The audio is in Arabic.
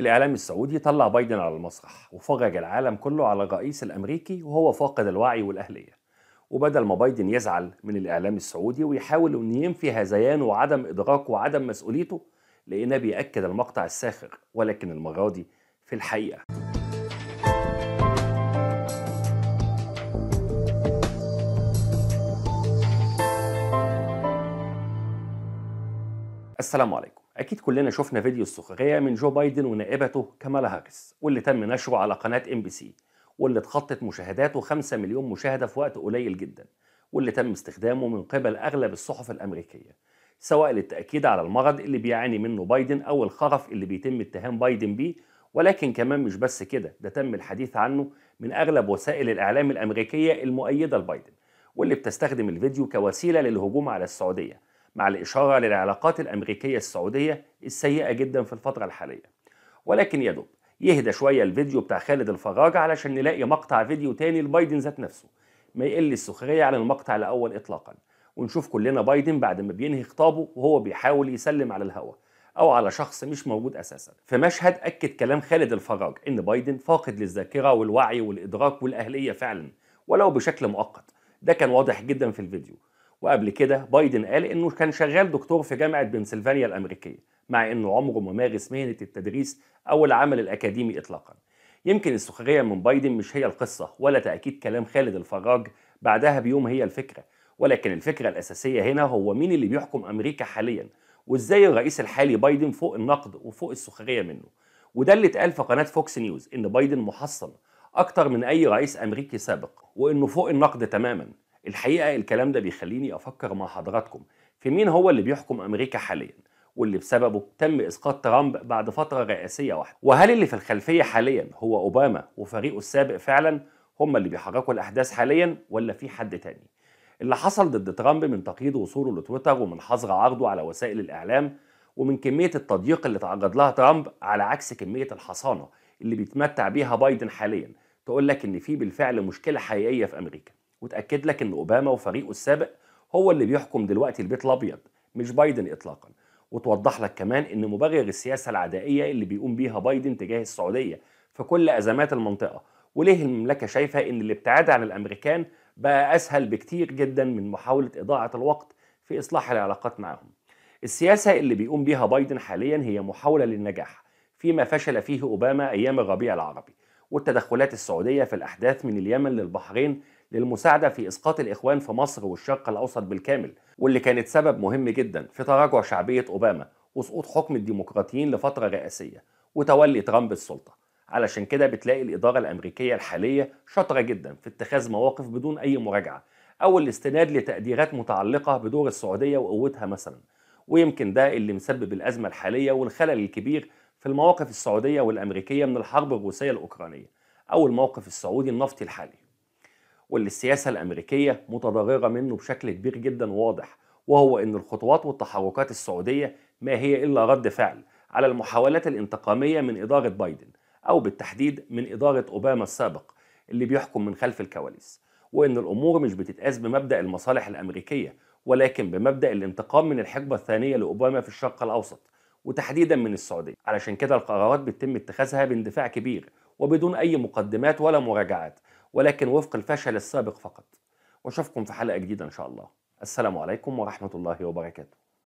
الإعلام السعودي طلع بايدن على المسرح وفرج العالم كله على الرئيس الأمريكي وهو فاقد الوعي والأهلية وبدل ما بايدن يزعل من الإعلام السعودي ويحاول أن ينفي هذيانه وعدم إدراكه وعدم مسؤوليته لقيناه بيأكد المقطع الساخر ولكن المرة دي في الحقيقة السلام عليكم أكيد كلنا شفنا فيديو السخرية من جو بايدن ونائبته كمالا هاريس واللي تم نشره على قناة ام بي سي واللي اتخطت مشاهداته 5 مليون مشاهدة في وقت قليل جدا واللي تم استخدامه من قبل أغلب الصحف الأمريكية سواء للتأكيد على المرض اللي بيعاني منه بايدن أو الخرف اللي بيتم اتهام بايدن بيه ولكن كمان مش بس كده ده تم الحديث عنه من أغلب وسائل الإعلام الأمريكية المؤيدة لبايدن واللي بتستخدم الفيديو كوسيلة للهجوم على السعودية مع الإشارة للعلاقات الأمريكية السعودية السيئة جدا في الفترة الحالية ولكن يدوب يهدى شوية الفيديو بتاع خالد الفراج علشان نلاقي مقطع فيديو تاني لبايدن ذات نفسه ما يقل السخرية عن المقطع الأول إطلاقا ونشوف كلنا بايدن بعد ما بينهي خطابه وهو بيحاول يسلم على الهوا أو على شخص مش موجود أساسا في مشهد أكد كلام خالد الفراج إن بايدن فاقد للذاكرة والوعي والإدراك والأهلية فعلا ولو بشكل مؤقت ده كان واضح جدا في الفيديو وقبل كده بايدن قال انه كان شغال دكتور في جامعه بنسلفانيا الامريكيه مع انه عمره ما مارس مهنه التدريس او العمل الاكاديمي اطلاقا يمكن السخريه من بايدن مش هي القصه ولا تاكيد كلام خالد الفراج بعدها بيوم هي الفكره ولكن الفكره الاساسيه هنا هو مين اللي بيحكم امريكا حاليا وازاي الرئيس الحالي بايدن فوق النقد وفوق السخريه منه وده اللي اتقال في قناه فوكس نيوز ان بايدن محصن اكتر من اي رئيس امريكي سابق وانه فوق النقد تماما الحقيقه الكلام ده بيخليني افكر مع حضراتكم في مين هو اللي بيحكم امريكا حاليا واللي بسببه تم اسقاط ترامب بعد فتره رئاسيه واحده وهل اللي في الخلفيه حاليا هو اوباما وفريقه السابق فعلا هم اللي بيحركوا الاحداث حاليا ولا في حد تاني اللي حصل ضد ترامب من تقييد وصوله لتويتر ومن حظر عرضه على وسائل الاعلام ومن كميه التضييق اللي تعرض لها ترامب على عكس كميه الحصانه اللي بيتمتع بيها بايدن حاليا تقول لك ان في بالفعل مشكله حقيقيه في امريكا وتاكد لك ان اوباما وفريقه السابق هو اللي بيحكم دلوقتي البيت الابيض مش بايدن اطلاقا وتوضح لك كمان ان مبرر السياسه العدائيه اللي بيقوم بيها بايدن تجاه السعوديه في كل ازمات المنطقه وليه المملكه شايفه ان الابتعاد عن الامريكان بقى اسهل بكتير جدا من محاوله اضاعه الوقت في اصلاح العلاقات معهم السياسه اللي بيقوم بيها بايدن حاليا هي محاوله للنجاح فيما فشل فيه اوباما ايام الربيع العربي والتدخلات السعوديه في الاحداث من اليمن للبحرين للمساعدة في إسقاط الإخوان في مصر والشرق الأوسط بالكامل واللي كانت سبب مهم جدا في تراجع شعبية أوباما وسقوط حكم الديمقراطيين لفترة رئاسية وتولي ترامب السلطة علشان كده بتلاقي الإدارة الأمريكية الحالية شاطرة جدا في اتخاذ مواقف بدون أي مراجعة أو الاستناد لتقديرات متعلقة بدور السعودية وقوتها مثلا ويمكن ده اللي مسبب الأزمة الحالية والخلل الكبير في المواقف السعودية والأمريكية من الحرب الروسية الأوكرانية أو الموقف السعودي النفطي الحالي واللي السياسة الأمريكية متضررة منه بشكل كبير جدا واضح وهو أن الخطوات والتحركات السعودية ما هي إلا رد فعل على المحاولات الانتقامية من إدارة بايدن أو بالتحديد من إدارة أوباما السابق اللي بيحكم من خلف الكواليس وإن الأمور مش بتتقاس بمبدأ المصالح الأمريكية ولكن بمبدأ الانتقام من الحقبة الثانية لأوباما في الشرق الأوسط وتحديدا من السعودية علشان كده القرارات بتتم اتخاذها باندفاع كبير وبدون أي مقدمات ولا مراجعات ولكن وفق الفشل السابق فقط واشوفكم في حلقه جديده ان شاء الله السلام عليكم ورحمه الله وبركاته